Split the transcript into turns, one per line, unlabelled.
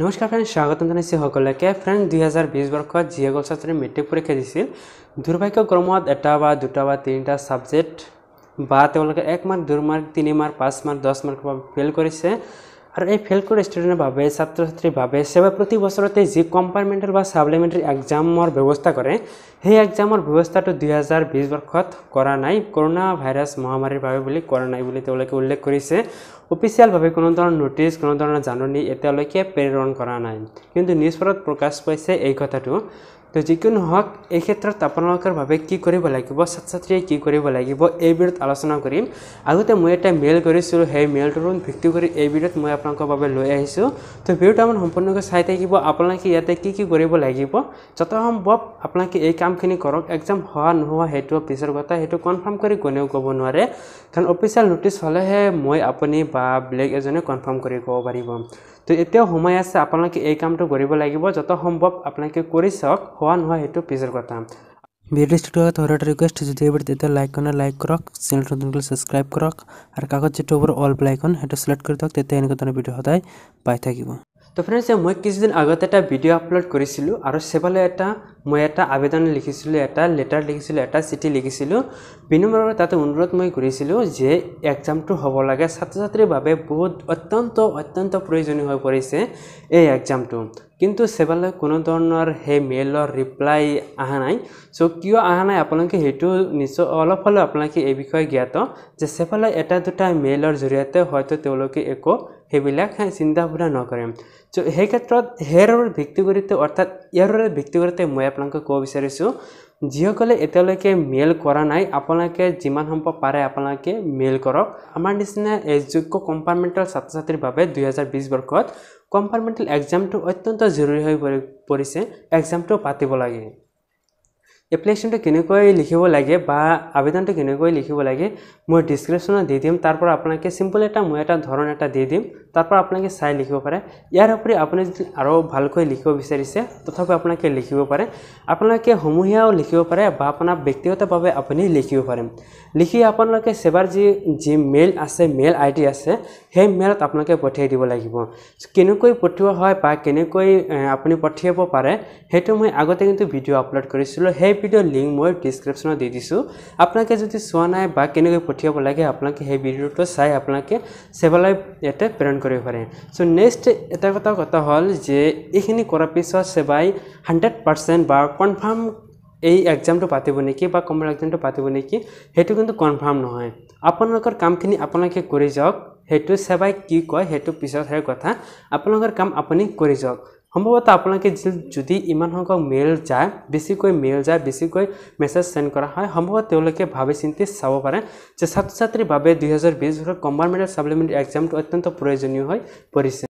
নমস্কাৰ ফ্ৰেণ্ড স্বাগতম জনাইছে সকলোকে ফ্ৰেণ্ড দুহেজাৰ বিছ বৰ্ষত যি সকল ছাত্ৰীয়ে মেট্ৰিক পৰীক্ষা দিছিল দুৰ্ভাগ্যক্ৰমত এটা বা দুটা বা তিনিটা ছাবজেক্ট বা তেওঁলোকে এক মাৰ্ক দুই মাৰ্ক তিনি মাৰ্ক পাঁচ মাৰ্ক দহ মাৰ্কৰ বাবে ফেইল কৰিছে আৰু এই ফেইল কৰা ষ্টুডেণ্টৰ বাবে ছাত্ৰ ছাত্ৰীৰ বাবে চেবা প্ৰতি বছৰতে যি কম্পাৰ্টমেণ্টেল বা ছাপ্লিমেণ্টেৰী এক্সামৰ ব্যৱস্থা কৰে সেই এক্সামৰ ব্যৱস্থাটো দুহেজাৰ বিছ বৰ্ষত কৰা নাই কৰোণা ভাইৰাছ মহামাৰীৰ বাবে বুলি কৰা নাই বুলি তেওঁলোকে উল্লেখ কৰিছে অফিচিয়েলভাৱে কোনো ধৰণৰ নটিচ কোনো ধৰণৰ জাননী এতিয়ালৈকে প্ৰেৰণ কৰা নাই কিন্তু নিউজপেপাৰত প্ৰকাশ পাইছে এই কথাটো তো যিকোনো নহওক এই ক্ষেত্ৰত আপোনালোকৰ বাবে কি কৰিব লাগিব ছাত্ৰ ছাত্ৰীয়ে কি কৰিব লাগিব এই বিৰত আলোচনা কৰিম আগতে মই এটা মেইল কৰিছিলোঁ সেই মেইলটোৰ ভিত্তি কৰি এই বিৰত মই আপোনালোকৰ বাবে লৈ আহিছোঁ তো ভিডিঅ'টো আমাৰ সম্পূৰ্ণকৈ চাই থাকিব আপোনালোকে ইয়াতে কি কি কৰিব লাগিব যত সম্ভৱ আপোনালোকে এই কাম কামখিনি কৰক একজাম হোৱা নোহোৱা সেইটো পিছৰ কথা সেইটো কনফাৰ্ম কৰি কোনেও ক'ব নোৱাৰে কাৰণ অফিচিয়েল নটিচ হ'লেহে মই আপুনি বা বেলেগ এজনে কনফাৰ্ম কৰি ক'ব পাৰিব তো এতিয়াও সময় আছে আপোনালোকে এই কামটো কৰিব লাগিব যত সম্ভৱ আপোনালোকে কৰি চাওক হোৱা নোহোৱা সেইটো পিছৰ কথা ভিডিঅ' ষ্টুডিঅ'ত সৰু এটা ৰিকুৱেষ্ট যদি এইবোৰ তেতিয়া লাইক কৰা লাইক কৰক চেনেলটো নতুনকৈ ছাবস্ক্ৰাইব কৰক আৰু কাগজ যিটো অল্প লাইকন সেইটো ছিলেক্ট কৰি থাকক তেতিয়া এনেকুৱা ধৰণৰ ভিডিঅ' সদায় পাই থাকিব তো ফ্ৰেণ্ডছ মই কিছুদিন আগতে এটা ভিডিঅ' আপলোড কৰিছিলোঁ আৰু চেবালৈ এটা মই এটা আবেদন লিখিছিলোঁ এটা লেটাৰ লিখিছিলোঁ এটা চিঠি লিখিছিলোঁ বিনম্ৰৰ তাতে অনুৰোধ মই কৰিছিলোঁ যে এক্সামটো হ'ব লাগে ছাত্ৰ ছাত্ৰীৰ বাবে বহুত অত্যন্ত অত্যন্ত প্ৰয়োজনীয় হৈ পৰিছে এই এক্সামটো কিন্তু চেবালৈ কোনো ধৰণৰ সেই মেইলৰ ৰিপ্লাই অহা নাই চ' কিয় অহা নাই আপোনালোকে সেইটো নিশ্চয় অলপ হ'লেও আপোনালোকে এই বিষয়ে জ্ঞাত যে চেবালৈ এটা দুটা মেইলৰ জৰিয়তে হয়তো তেওঁলোকে একো সেইবিলাক চিন্তা ফুৰা নকৰে চ' সেই ক্ষেত্ৰত হেয়াৰৰ ব্যক্তিগত অৰ্থাৎ ইয়াৰ ব্যক্তিগত মই আপোনালোকক ক'ব বিচাৰিছোঁ যিসকলে এতিয়ালৈকে মেইল কৰা নাই আপোনালোকে যিমান সম্ভৱ পাৰে আপোনালোকে মেইল কৰক আমাৰ নিচিনা যোগ্য কম্পাৰ্টমেণ্টেল ছাত্ৰ ছাত্ৰীৰ বাবে দুহেজাৰ বিছ বৰ্ষত কম্পাৰ্টমেণ্টেল এক্সামটো অত্যন্ত জৰুৰী হৈ পৰি পৰিছে এক্সামটো পাতিব লাগে এপ্লিকেশ্যনটো কেনেকৈ লিখিব লাগে বা আবেদনটো কেনেকৈ লিখিব লাগে মই ডিছক্ৰিপশ্যনত দি দিম তাৰপৰা আপোনালোকে চিম্পল এটা মই এটা ধৰণ এটা দি দিম তাৰপৰা আপোনালোকে চাই লিখিব পাৰে ইয়াৰ উপৰি আপুনি যদি আৰু ভালকৈ লিখিব বিচাৰিছে তথাপি আপোনালোকে লিখিব পাৰে আপোনালোকে সমূহীয়াও লিখিব পাৰে বা আপোনাৰ ব্যক্তিগতভাৱে আপুনি লিখিব পাৰে লিখি আপোনালোকে সেইবাৰ যি যি মেইল আছে মেইল আই ডি আছে সেই মেইলত আপোনালোকে পঠিয়াই দিব লাগিব কেনেকৈ পঠিওৱা হয় বা কেনেকৈ আপুনি পঠিয়াব পাৰে সেইটো মই আগতে কিন্তু ভিডিঅ' আপলোড কৰিছিলোঁ সেই ভিডিঅ'ৰ লিংক মই ডিছক্ৰিপশ্যনত দি দিছোঁ আপোনালোকে যদি চোৱা নাই বা কেনেকৈ পঠিয়াব লাগে আপোনালোকে সেই ভিডিঅ'টো চাই আপোনালোকে সেইবালৈ ইয়াতে প্ৰেৰণ কৰিব কৰিব পাৰে চ' নেক্সট এটা কথা কথা হ'ল যে এইখিনি কৰাৰ পিছত চেবাই হাণ্ড্ৰেড পাৰ্চেণ্ট বা কনফাৰ্ম এই একজামটো পাতিব নেকি বা কম্পিউটাৰ একজামটো পাতিব নেকি সেইটো কিন্তু কনফাৰ্ম নহয় আপোনালোকৰ কামখিনি আপোনালোকে কৰি যাওক সেইটো চেবাই কি কয় সেইটো পিছতহে কথা আপোনালোকৰ কাম আপুনি কৰি যাওক সম্ভৱত আপোনালোকে যদি ইমান সংখ্যক মেইল যায় বেছিকৈ মেইল যায় বেছিকৈ মেছেজ চেণ্ড কৰা হয় সম্ভৱত তেওঁলোকে ভাবি চিন্তি চাব পাৰে যে ছাত্ৰ ছাত্ৰীৰ বাবে দুহেজাৰ বিছ বছৰত কম্বাৰমেণ্টেল ছাপ্লিমেণ্টেৰী এক্সামটো অত্যন্ত প্ৰয়োজনীয় হৈ পৰিছে